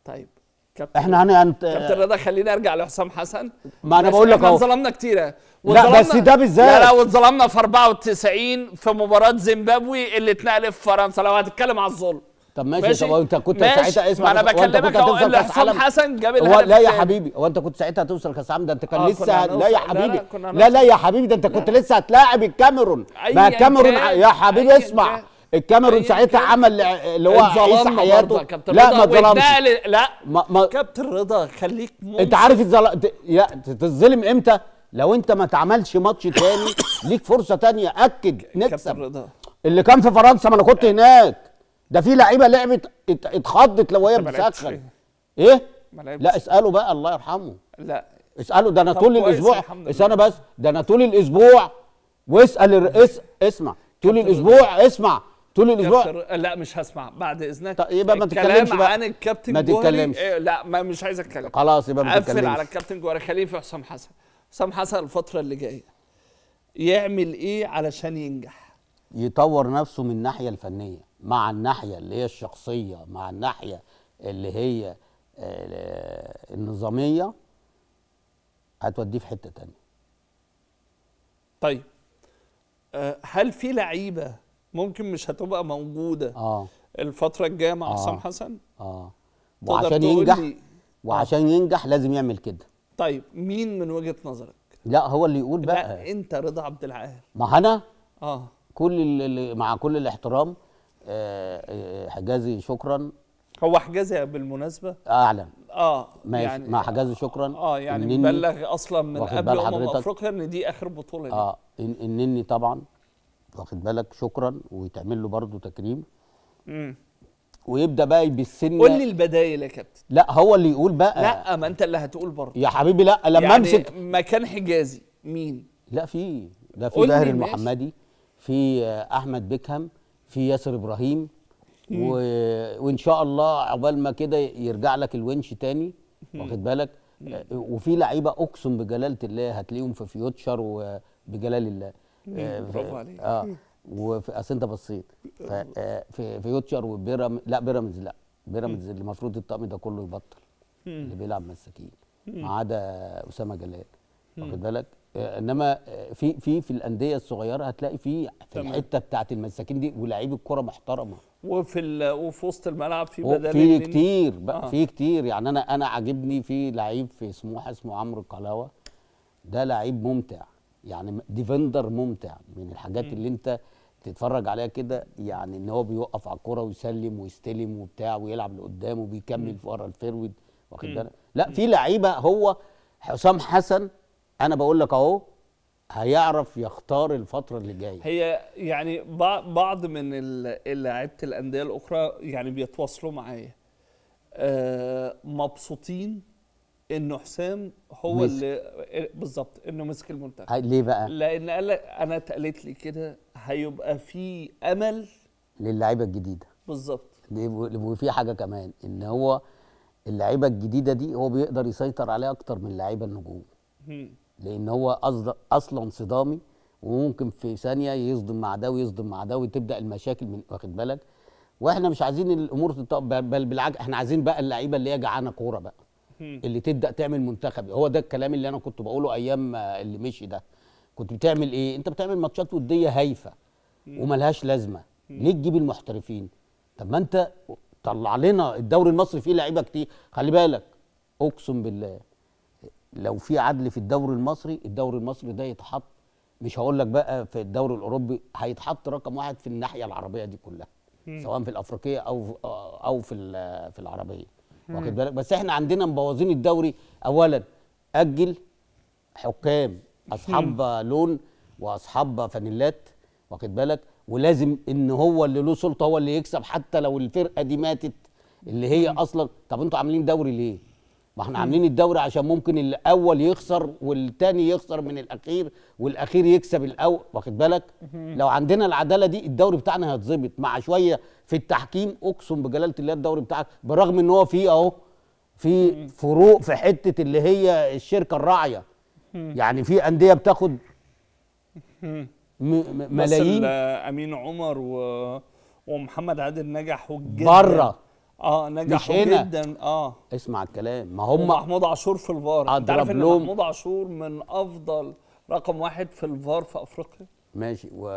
طيب كابتن احنا هن... كابتن رضا خليني ارجع لحسام حسن ما انا بقول لك اهو احنا ظلمنا كتير لا بس ده بالذات لا لا واتظلمنا في 94 في مباراه زيمبابوي اللي اتنقلت في فرنسا لو هتتكلم على الظلم طب ماشي, ماشي. طب انت كنت ساعتها اسمع انا بكلمك هو اللي حسام حسن جاب الهدف لا يا حبيبي هو انت كنت ساعتها هتوصل كاس عالم ده انت كان آه لسه لا يا حبيبي لا لا, لا يا حبيبي ده انت كنت لا. لسه هتلاعب الكاميرون ما الكاميرون يا حبيبي اسمع الكاميرون ساعتها عمل اللي هو عيسى حياته لا ما اتظلمش لا ما... كابتن رضا خليك انت عارف اتظلم تتظلم امتى؟ لو انت ما تعملش ماتش تاني ليك فرصه تانية اكد نكسب اللي كان في فرنسا ما انا كنت آه. هناك ده في لعيبه لعبت اتخضت لو هي بتسخن ايه لا اساله بقى الله يرحمه لا اساله ده انا طول الاسبوع استنى بس ده انا طول الاسبوع واسال اس... اسمع طول الاسبوع اسمع طول الاسبوع لا مش هسمع بعد اذنك طيب يبقى ما تتكلمش بقى عن الكابتن ما تتكلمش إيه لا ما مش عايز اتكلم خلاص يبقى ما تتكلمش قفل على الكابتن جوهري خليه في حسام حسن حسام حسن الفتره اللي جايه يعمل ايه علشان ينجح يطور نفسه من الناحيه الفنيه مع الناحيه اللي هي الشخصيه مع الناحيه اللي هي آه، النظاميه هتوديه في حته تانية طيب آه، هل في لعيبه ممكن مش هتبقى موجوده آه. الفتره الجايه مع حسام آه. حسن اه وعشان ينجح آه. وعشان ينجح لازم يعمل كده طيب مين من وجهه نظرك لا هو اللي يقول بقى لا انت رضا عبد العال ما انا اه كل اللي مع كل الاحترام آه، آه، حجازي شكرا هو حجازي بالمناسبه اعلم اه ماشي يعني مع حجازي شكرا اه يعني مبلغ اصلا من قبل امم افريقيا ان دي اخر بطوله اه انني طبعا واخد بالك شكرا ويتعمل له برضه تكريم امم ويبدا بقى بالسن قول لي البدايل يا كابتن لا هو اللي يقول بقى لا ما انت اللي هتقول برضه يا حبيبي لا لما يعني امسك مكان حجازي مين لا في ده في داهر المحمدي في احمد بيكهام في ياسر ابراهيم و... وان شاء الله عقبال ما كده يرجع لك الونش تاني واخد بالك آه، وفي لعيبه اقسم بجلاله الله هتلاقيهم في فيوتشر وبجلال الله آه، برافو آه، عليك اه وفي اصل انت بصيت آه، في فيوتشر وبيراميدز لا بيراميدز لا بيراميدز اللي المفروض الطقم ده كله يبطل اللي بيلعب مساكين ما عدا اسامه جلال واخد بالك آه، انما آه، في في في الانديه الصغيره هتلاقي في في الحته بتاعه المساكين دي ولاعيب الكره محترمه وفي وفي وسط الملعب في بدل في كتير بقى آه. في كتير يعني انا انا عاجبني في لعيب في سموحه اسمه عمرو القلاوه ده لعيب ممتع يعني ديفندر ممتع من الحاجات م. اللي انت تتفرج عليها كده يعني ان هو بيوقف على الكوره ويسلم ويستلم وبتاع ويلعب لقدام وبيكمل ورا الفيرود واخد بالك لا في لعيبه هو حسام حسن انا بقول لك اهو هيعرف يختار الفترة اللي جاية هي يعني بعض من لعيبة الأندية الأخرى يعني بيتواصلوا معايا آه، مبسوطين انه حسام هو مسك. اللي إيه، بالظبط انه مسك المنتخب ليه بقى؟ لان قال انا اتقالت لي كده هيبقى في امل للعيبه الجديده بالظبط وفي حاجه كمان ان هو اللعيبه الجديده دي هو بيقدر يسيطر عليها اكتر من اللعيبه النجوم لان هو اصلا صدامي وممكن في ثانيه يصدم مع ده ويصدم مع ده وتبدا المشاكل من واخد بالك واحنا مش عايزين الامور بل بالعكس احنا عايزين بقى اللعيبه اللي هي جعانه كوره بقى اللي تبدا تعمل منتخب هو ده الكلام اللي انا كنت بقوله ايام اللي مشي ده كنت بتعمل ايه انت بتعمل ماتشات وديه هايفه وملهاش لازمه ليه تجيب المحترفين طب ما انت طلع لنا الدوري المصري فيه لعيبه كتير خلي بالك اقسم بالله لو في عدل في الدوري المصري الدوري المصري ده يتحط مش هقول لك بقى في الدوري الاوروبي هيتحط رقم واحد في الناحيه العربيه دي كلها سواء في الافريقيه او او في في العربيه واخد بالك بس احنا عندنا مبوظين الدوري اولا اجل حكام اصحاب لون واصحاب فانيلات واخد بالك ولازم ان هو اللي له سلطه هو اللي يكسب حتى لو الفرقه دي ماتت اللي هي اصلا طب انتوا عاملين دوري ليه؟ ما احنا عاملين الدوري عشان ممكن الاول يخسر والتاني يخسر من الاخير والاخير يكسب الاول واخد بالك لو عندنا العداله دي الدوري بتاعنا هيتظبط مع شويه في التحكيم اقسم بجلاله الله الدوري بتاعك برغم ان هو فيه اهو في فروق في حته اللي هي الشركه الراعيه يعني في انديه بتاخد ملايين امين عمر و... ومحمد عادل نجح بره اه نجحوا هنا. جدا اه اسمع الكلام ما هم محمود عاشور في الفار آه، انت عارف ان محمود عاشور من افضل رقم واحد في الفار في افريقيا ماشي و...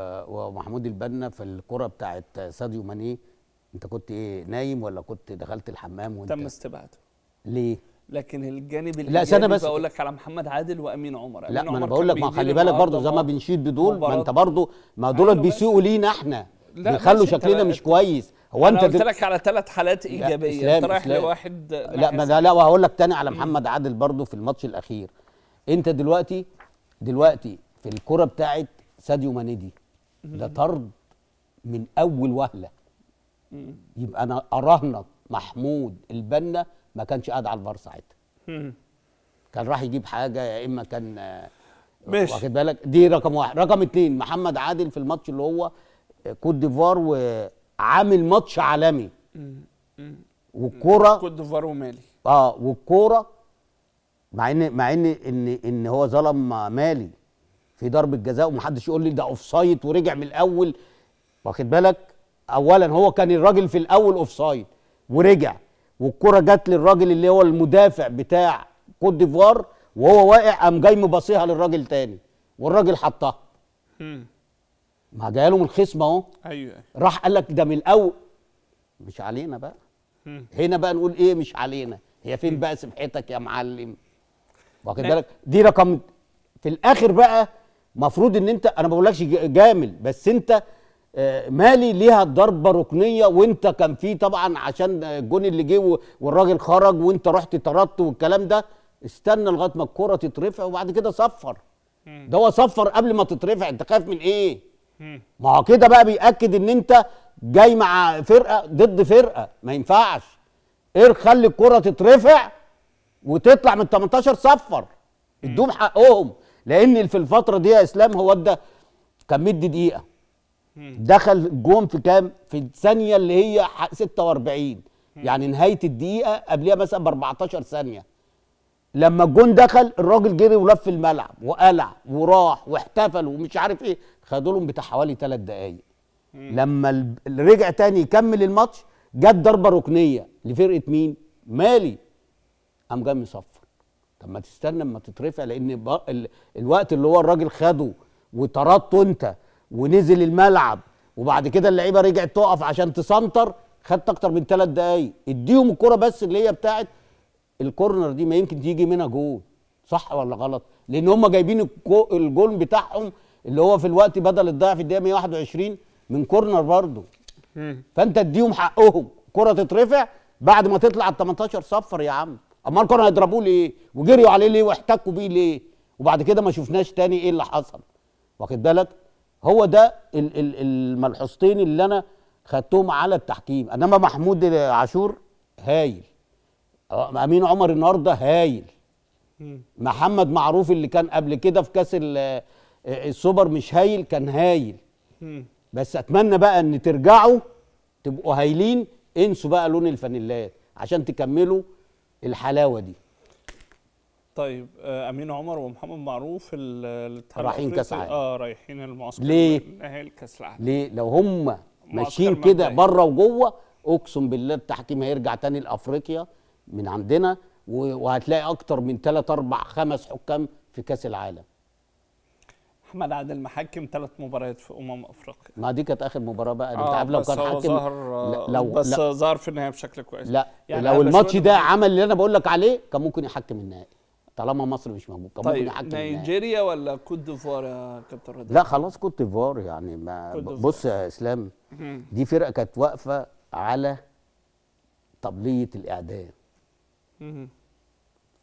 ومحمود البنا في الكره بتاعت ساديو ماني انت كنت ايه نايم ولا كنت دخلت الحمام وانت تم استبعاده ليه لكن الجانب لا سنه بس بقول لك على محمد عادل وامين عمر أمين لا ما انا بقول لك ما خلي بالك برضه زي ما بنشيد بدول ما انت برضه ما دولت أيوة بيسيئوا لينا احنا بيخلوا شكلنا مش كويس هو انت قلت لك على ثلاث حالات ايجابيه انت رايح لواحد لا ما لا وهقول لك تاني على محمد عادل برضه في الماتش الاخير انت دلوقتي دلوقتي في الكره بتاعت ساديو ماني دي ده طرد من اول وهله يبقى انا اراهنك محمود البنا ما كانش قاعد على الفار ساعتها كان راح يجيب حاجه يا اما كان آه، ماشي واخد بالك دي رقم واحد رقم اتنين محمد عادل في الماتش اللي هو آه، كوت ديفوار و عامل ماتش عالمي والكوره كوت ديفوار ومالي اه والكوره مع ان مع ان ان ان هو ظلم مالي في ضربه جزاء ومحدش يقول لي ده اوف سايد ورجع من الاول واخد بالك اولا هو كان الراجل في الاول اوف سايد ورجع والكره جت للراجل اللي هو المدافع بتاع كوت ديفوار وهو واقع قام جاي مباصيها للراجل تاني والراجل حطها ما جايه لهم الخصم اهو ايوه راح قال لك ده من الاول مش علينا بقى مم. هنا بقى نقول ايه مش علينا هي فين مم. بقى سبحتك يا معلم واخد بالك دي رقم في الاخر بقى مفروض ان انت انا ما بقولكش جامل بس انت آه، مالي ليها ضربه ركنيه وانت كان في طبعا عشان الجون اللي جه والراجل خرج وانت رحت طردت والكلام ده استنى لغايه ما الكره تترفع وبعد كده صفر ده هو صفر قبل ما تترفع انت خايف من ايه ما هو كده بقى بيأكد ان انت جاي مع فرقه ضد فرقه ما ينفعش ايه خلي الكره تترفع وتطلع من 18 صفر ادوهم حقهم لان في الفتره دي يا اسلام هو ادى كان مدي دقيقه دخل الجون في كام في الثانيه اللي هي 46 يعني نهايه الدقيقه قبلها مثلا ب 14 ثانيه لما الجون دخل الراجل جري ولف الملعب وقلع وراح واحتفل ومش عارف ايه خدوا لهم بتاع حوالي ثلاث دقائق لما رجع تاني يكمل الماتش جت ضربه ركنيه لفرقه مين؟ مالي قام جاي مصفر طب ما تستنى اما تترفع لان ال... الوقت اللي هو الراجل خده وطردته انت ونزل الملعب وبعد كده اللعيبه رجعت تقف عشان تسنتر خدت اكتر من ثلاث دقايق اديهم الكره بس اللي هي بتاعت الكورنر دي ما يمكن تيجي منها جول صح ولا غلط؟ لان هم جايبين الجول بتاعهم اللي هو في الوقت بدل الضيع في الدقيقه 121 من كورنر برضه فانت اديهم حقهم كره تترفع بعد ما تطلع ال 18 صفر يا عم امال كانوا هيضربوه ليه وجريوا عليه ليه واحتكوا بيه ليه وبعد كده ما شفناش تاني ايه اللي حصل واخد بالك هو ده الملحوظتين اللي انا خدتهم على التحكيم انما محمود عاشور هايل امين عمر النهارده هايل محمد معروف اللي كان قبل كده في كاس السوبر مش هايل كان هايل بس اتمنى بقى ان ترجعوا تبقوا هايلين انسوا بقى لون الفانيلات عشان تكملوا الحلاوه دي طيب آه، امين عمر ومحمد معروف رايحين كاس العالم اه رايحين المعسكر ليه؟ كاس العالم ليه؟ لو هم ماشيين كده بره وجوه اقسم بالله التحكيم هيرجع تاني لافريقيا من عندنا وهتلاقي اكتر من ثلاث اربع خمس حكام في كاس العالم احمد عادل محكم ثلاث مباريات في امم افريقيا ما دي كانت اخر مباراه بقى انت آه عارف لو كان حكم ظهر لو بس ظهر في النهايه بشكل كويس لا يعني لو الماتش ده عمل اللي انا بقول لك عليه كان ممكن يحكم النهائي طالما مصر مش موجود كان طيب ممكن يحكم نيجيريا ولا كوت ديفوار يا كابتن رضا لا خلاص كوت ديفوار يعني ما بص يا اسلام دي فرقه كانت واقفه على طبليه الاعدام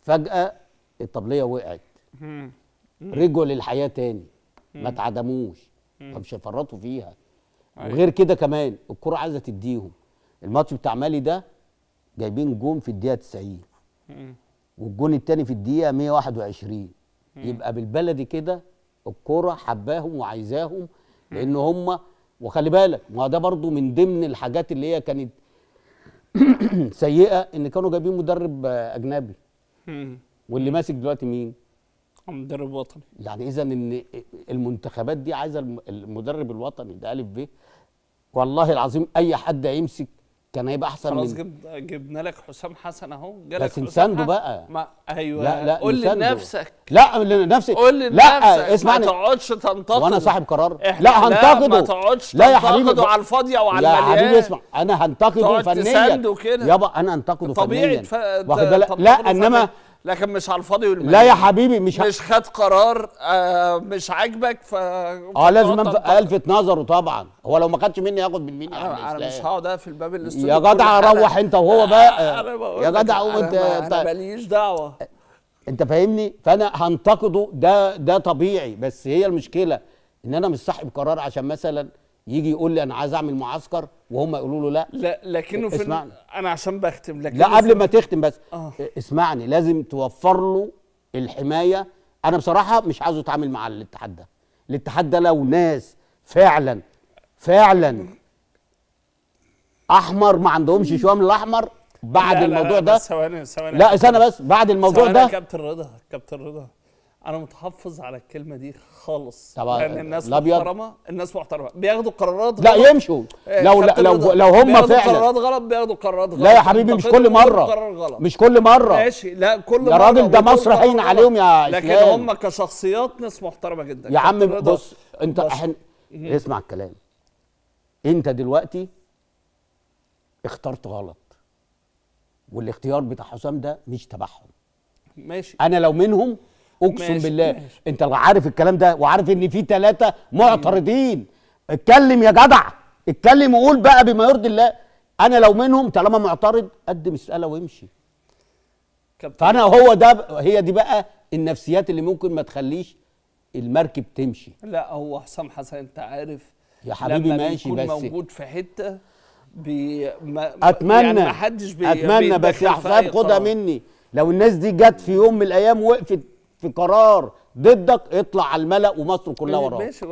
فجاه الطبليه وقعت رجعوا للحياه تاني ما اتعدموش فمش هيفرطوا فيها أيوة. وغير كده كمان الكرة عايزه تديهم الماتش بتاع مالي ده جايبين جون في الدقيقه 90 والجون الثاني في الدقيقه 121 يبقى بالبلدي كده الكرة حباهم وعايزاهم لان هم وخلي بالك ما ده برضو من ضمن الحاجات اللي هي كانت سيئه ان كانوا جايبين مدرب اجنبي واللي ماسك دلوقتي مين؟ مدرب وطني يعني اذا ان المنتخبات دي عايزه المدرب الوطني ده الف ب والله العظيم اي حد هيمسك كان هيبقى احسن خلاص من... خلاص جبنا لك حسام حسن اهو جالك بس نسانده بقى ما ايوه لا لا قول لنفسك لا لنفسك قول لنفسك لا اسمعني ما تقعدش تنتقد وانا صاحب قرار لا هنتقده ما تقعدش لا يا حبيبي على الفاضيه وعلى على المليان لا يا حبيبي اسمع انا هنتقده فنيا يابا انا هنتقده فنيا طبيعي واخد بالك لا انما لكن مش على الفاضي والمجاني لا يا حبيبي مش مش خد قرار آه مش عاجبك ف اه لازم الفت نظره طبعا هو لو ما خدش مني ياخد من مين آه، انا, أنا مش هقعد في الباب الاستوديو يا جدع روح انت وهو بقى يا جدع قوم انت انا ماليش دعوه انت فاهمني فانا هنتقده ده ده طبيعي بس هي المشكله ان انا مش صاحب قرار عشان مثلا يجي يقول لي انا عايز اعمل معسكر وهم يقولوا له لا لا لكنه في اسمعني. انا عشان بختم لكن لا قبل ما تختم بس آه. اسمعني لازم توفر له الحمايه انا بصراحه مش عايزه يتعامل مع الاتحاد ده الاتحاد ده لو ناس فعلا فعلا احمر ما عندهمش شويه من الاحمر بعد لا الموضوع لا لا ده ثواني ثواني لا استنى بس بعد الموضوع ده كابتن رضا كابتن رضا انا متحفظ على الكلمه دي خالص طبعا آه، لان الناس محترمه الناس محترمه بياخدوا قرارات غلط لا يمشوا إيه، لو لا لو لو, لو هم فعلا بياخدوا قرارات غلط بياخدوا قرارات غلط لا يا حبيبي مش كل مره مش كل مره ماشي لا كل مره يا راجل ده مصر هين عليهم يا لكن هم كشخصيات ناس محترمه جدا يا عم بص انت احنا اسمع الكلام انت دلوقتي اخترت غلط والاختيار بتاع حسام ده مش تبعهم ماشي انا لو منهم اقسم ماشي. بالله ماشي. انت عارف الكلام ده وعارف ان في ثلاثه معترضين اتكلم يا جدع اتكلم وقول بقى بما يرضي الله انا لو منهم طالما معترض قدم اسئله وامشي فانا هو ده هي دي بقى النفسيات اللي ممكن ما تخليش المركب تمشي لا هو حسام حسن انت عارف يا حبيبي ماشي بس موجود في حته بي ما اتمنى يعني ما حدش بي اتمنى بس يا حسام خدها مني لو الناس دي جت في يوم من الايام وقفت في قرار ضدك اطلع على الملا ومصر كلها طيب، وراك ماشي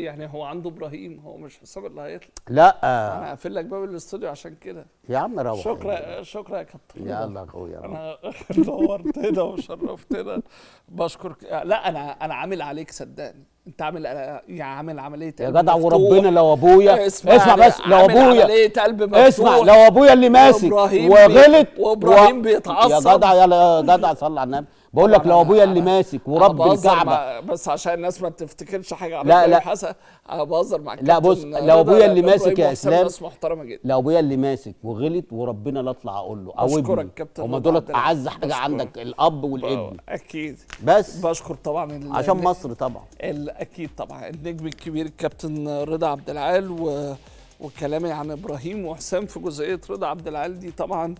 يعني هو عنده ابراهيم هو مش حسام اللي هيطلع لا انا هقفل لك باب الاستوديو عشان كده يا عم روح شكرا يعني. شكرا يا كابتن يلا اخويا انا نورتنا وشرفتنا بشكرك لا انا انا عامل عليك صدقني انت عامل يا عامل عمليه يا جدع وربنا لو ابويا اسمع, اسمع بس لو ابويا قلب اسمع لو ابويا اللي ماسك وغلط وابراهيم بيتعصب يا جدع يا جدع صلي على النبي بقول لك لو ابويا اللي ماسك ورب الكعبه بس عشان الناس ما تفتكرش حاجه على لا حسن انا بهزر مع لا بص لو ابويا اللي ماسك يا اسلام ناس محترمه جدا لو ابويا اللي ماسك وغلط وربنا لا اطلع اقول له او كابتن هما دول اعز حاجه بشكرك. عندك الاب والابن اكيد بس بشكر طبعا عشان مصر طبعا اكيد طبعا النجم الكبير الكابتن رضا عبد العال و... وكلامي عن ابراهيم وحسام في جزئيه رضا عبد العال دي طبعا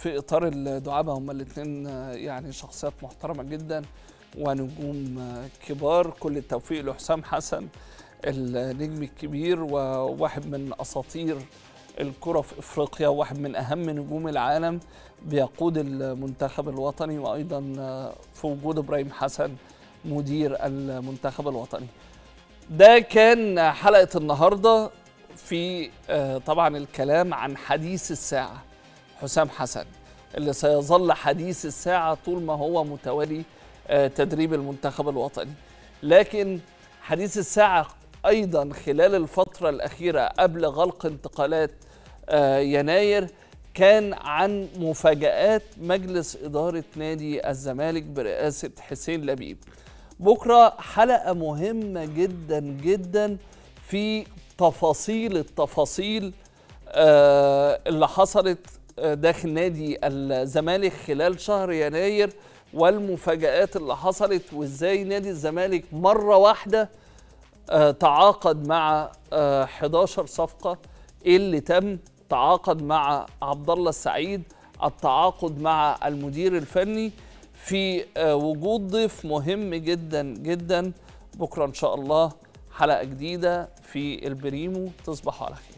في اطار الدعابه هما الاثنين آه، يعني شخصيات محترمه جدا ونجوم آه، كبار كل التوفيق لحسام حسن النجم الكبير وواحد من اساطير الكرة في افريقيا واحد من اهم نجوم العالم بيقود المنتخب الوطني وايضا آه، في وجود ابراهيم حسن مدير المنتخب الوطني. ده كان حلقه النهارده في طبعا الكلام عن حديث الساعه. حسام حسن اللي سيظل حديث الساعة طول ما هو متولي آه، تدريب المنتخب الوطني لكن حديث الساعة أيضا خلال الفترة الأخيرة قبل غلق انتقالات آه، يناير كان عن مفاجآت مجلس إدارة نادي الزمالك برئاسة حسين لبيب بكرة حلقة مهمة جدا جدا في تفاصيل التفاصيل آه، اللي حصلت داخل نادي الزمالك خلال شهر يناير والمفاجآت اللي حصلت وازاي نادي الزمالك مرة واحدة آه، تعاقد مع 11 آه، صفقة إيه اللي تم تعاقد مع عبد الله السعيد التعاقد مع المدير الفني في آه، وجود ضيف مهم جدا جدا بكره ان شاء الله حلقه جديده في البريمو تصبحوا على خير